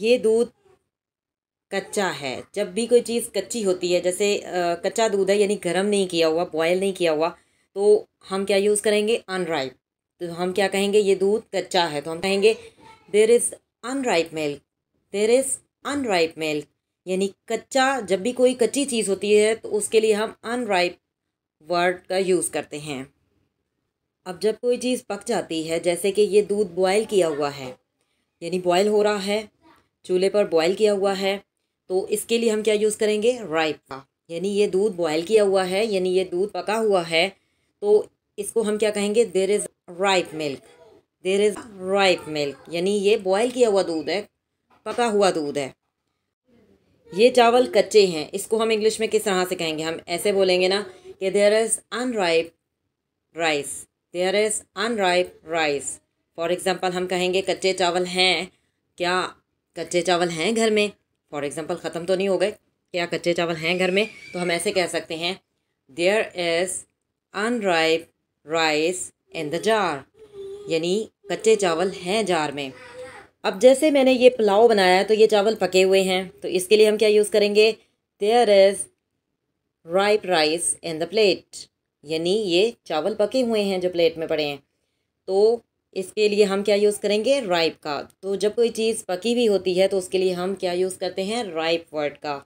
ये दूध कच्चा है जब भी कोई चीज़ कच्ची होती है जैसे आ, कच्चा दूध है यानी गर्म नहीं किया हुआ बॉयल नहीं किया हुआ तो हम क्या यूज़ करेंगे अनराइप तो हम क्या कहेंगे ये दूध कच्चा है तो हम कहेंगे there is unripe milk there is unripe milk यानी कच्चा जब भी कोई कच्ची चीज़ होती है तो उसके लिए हम अनराइप वर्ड का यूज़ करते हैं अब जब कोई चीज़ पक जाती है जैसे कि ये दूध बॉयल किया हुआ है यानी बॉयल हो रहा है चूल्हे पर बॉयल किया हुआ है तो इसके लिए हम क्या यूज़ करेंगे का यानी ये दूध बॉयल किया हुआ है यानी ये दूध पका हुआ है तो इसको हम क्या कहेंगे there is ripe milk there is ripe milk यानी ये बॉयल किया हुआ दूध है पका हुआ दूध है ये चावल कच्चे हैं इसको हम इंग्लिश में किस तरह से कहेंगे हम ऐसे बोलेंगे ना कि there is unripe rice there is unripe rice for example हम कहेंगे कच्चे चावल हैं क्या कच्चे चावल हैं घर में फॉर एग्ज़ाम्पल ख़त्म तो नहीं हो गए क्या कच्चे चावल हैं घर में तो हम ऐसे कह सकते हैं there is unripe rice in the jar यानी कच्चे चावल हैं जार में अब जैसे मैंने ये पुलाव बनाया तो ये चावल पके हुए हैं तो इसके लिए हम क्या यूज़ करेंगे there is ripe rice in the plate यानी ये चावल पके हुए हैं जो प्लेट में पड़े हैं तो इसके लिए हम क्या यूज़ करेंगे राइप का तो जब कोई चीज़ पकी हुई होती है तो उसके लिए हम क्या यूज़ करते हैं राइप वर्ड का